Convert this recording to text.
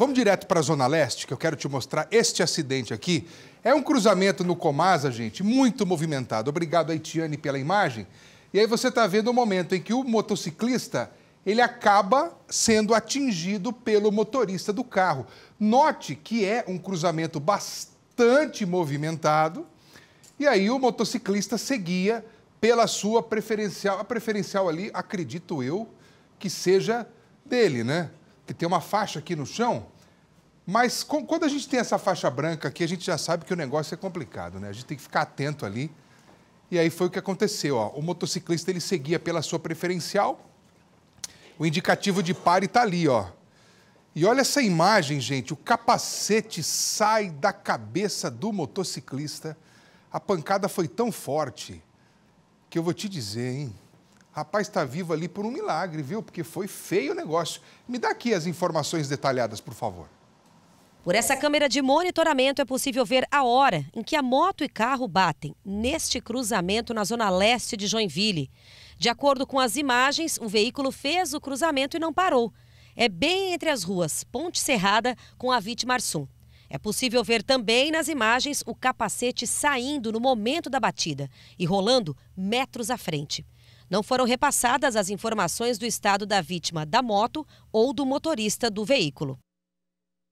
Vamos direto para a Zona Leste, que eu quero te mostrar este acidente aqui. É um cruzamento no Comasa, gente, muito movimentado. Obrigado a pela imagem. E aí você está vendo o momento em que o motociclista ele acaba sendo atingido pelo motorista do carro. Note que é um cruzamento bastante movimentado. E aí o motociclista seguia pela sua preferencial. A preferencial ali, acredito eu, que seja dele, né? que tem uma faixa aqui no chão. Mas com, quando a gente tem essa faixa branca aqui, a gente já sabe que o negócio é complicado, né? A gente tem que ficar atento ali. E aí foi o que aconteceu. Ó. O motociclista ele seguia pela sua preferencial. O indicativo de pare está ali, ó. E olha essa imagem, gente. O capacete sai da cabeça do motociclista. A pancada foi tão forte que eu vou te dizer, hein? Rapaz, está vivo ali por um milagre, viu? Porque foi feio o negócio. Me dá aqui as informações detalhadas, por favor. Por essa câmera de monitoramento é possível ver a hora em que a moto e carro batem neste cruzamento na zona leste de Joinville. De acordo com as imagens, o veículo fez o cruzamento e não parou. É bem entre as ruas Ponte Serrada com a Vit Marsum. É possível ver também nas imagens o capacete saindo no momento da batida e rolando metros à frente. Não foram repassadas as informações do estado da vítima da moto ou do motorista do veículo.